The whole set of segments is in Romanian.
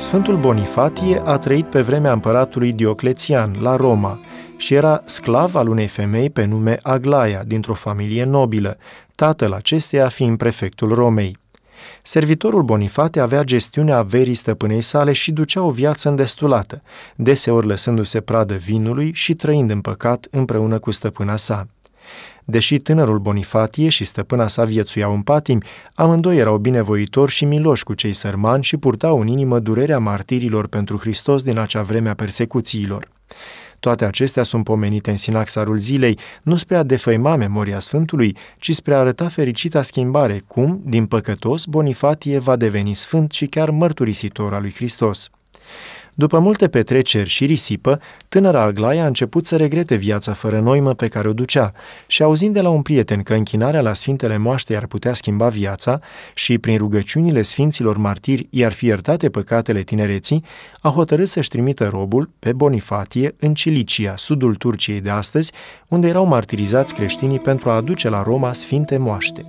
Sfântul Bonifatie a trăit pe vremea împăratului Dioclețian, la Roma, și era sclav al unei femei pe nume Aglaia, dintr-o familie nobilă, tatăl acesteia fiind prefectul Romei. Servitorul Bonifate avea gestiunea averii stăpânei sale și ducea o viață îndestulată, deseori lăsându-se pradă vinului și trăind în păcat împreună cu stăpâna sa. Deși tânărul Bonifatie și stăpâna sa viețuiau în patimi, amândoi erau binevoitori și miloși cu cei sărmani și purtau în inimă durerea martirilor pentru Hristos din acea vreme a persecuțiilor. Toate acestea sunt pomenite în sinaxarul zilei, nu spre a defăima memoria Sfântului, ci spre a arăta fericita schimbare, cum, din păcătos, Bonifatie va deveni sfânt și chiar mărturisitor al lui Hristos. După multe petreceri și risipă, tânăra Aglaia a început să regrete viața fără noimă pe care o ducea și auzind de la un prieten că închinarea la Sfintele Moaște ar putea schimba viața și prin rugăciunile Sfinților Martiri i-ar fi iertate păcatele tinereții, a hotărât să-și trimită robul pe Bonifatie în Cilicia, sudul Turciei de astăzi, unde erau martirizați creștinii pentru a aduce la Roma Sfinte Moaște.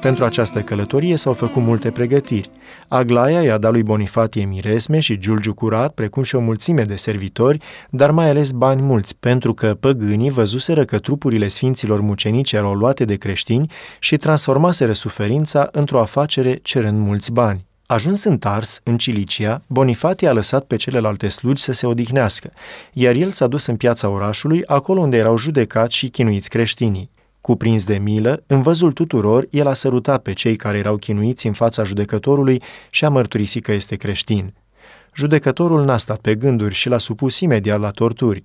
Pentru această călătorie s-au făcut multe pregătiri – Aglaia i-a dat lui Bonifatie miresme și giulgiu curat, precum și o mulțime de servitori, dar mai ales bani mulți, pentru că păgânii văzuseră că trupurile sfinților mucenici erau luate de creștini și transformaseră suferința într-o afacere cerând mulți bani. Ajuns în Tars, în Cilicia, Bonifati a lăsat pe celelalte slugi să se odihnească, iar el s-a dus în piața orașului, acolo unde erau judecați și chinuiți creștinii. Cuprins de milă, în văzul tuturor, el a sărutat pe cei care erau chinuiți în fața judecătorului și a mărturisit că este creștin. Judecătorul n-a stat pe gânduri și l-a supus imediat la torturi.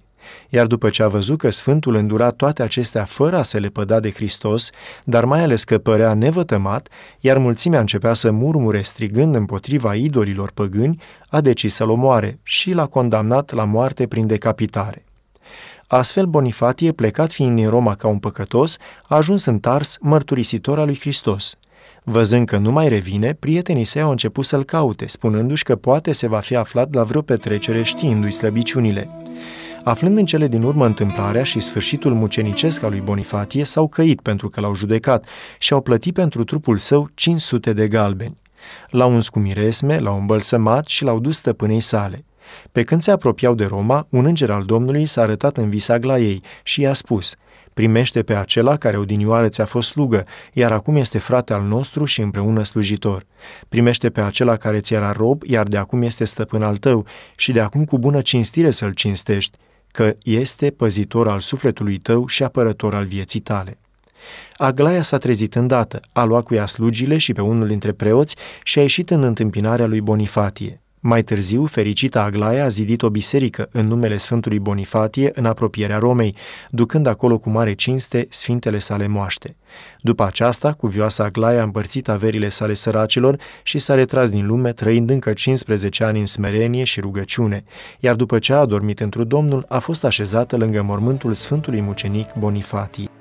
Iar după ce a văzut că Sfântul îndura toate acestea fără a se lepăda de Hristos, dar mai ales că părea nevătămat, iar mulțimea începea să murmure strigând împotriva idolilor păgâni, a decis să-l omoare și l-a condamnat la moarte prin decapitare. Astfel, Bonifatie, plecat fiind din Roma ca un păcătos, a ajuns în Tars, mărturisitor al lui Hristos. Văzând că nu mai revine, prietenii săi au început să-l caute, spunându-și că poate se va fi aflat la vreo petrecere știindu-i slăbiciunile. Aflând în cele din urmă întâmplarea și sfârșitul mucenicesc al lui Bonifatie, s-au căit pentru că l-au judecat și au plătit pentru trupul său 500 de galbeni. L-au uns cu miresme, l-au îmbălsămat și l-au dus stăpânei sale. Pe când se apropiau de Roma, un înger al Domnului s-a arătat în vis ei și i-a spus, primește pe acela care odinioară ți-a fost slugă, iar acum este frate al nostru și împreună slujitor. Primește pe acela care ți era rob, iar de acum este stăpân al tău și de acum cu bună cinstire să-l cinstești, că este păzitor al sufletului tău și apărător al vieții tale. Aglaia s-a trezit îndată, a luat cu ea slugile și pe unul dintre preoți și a ieșit în întâmpinarea lui Bonifatie. Mai târziu, fericita Aglaia a zidit o biserică în numele Sfântului Bonifatie în apropierea Romei, ducând acolo cu mare cinste sfintele sale moaște. După aceasta, cuvioasa Aglaia a împărțit averile sale săracilor și s-a retras din lume, trăind încă 15 ani în smerenie și rugăciune, iar după ce a adormit într-un Domnul, a fost așezată lângă mormântul Sfântului Mucenic Bonifatie.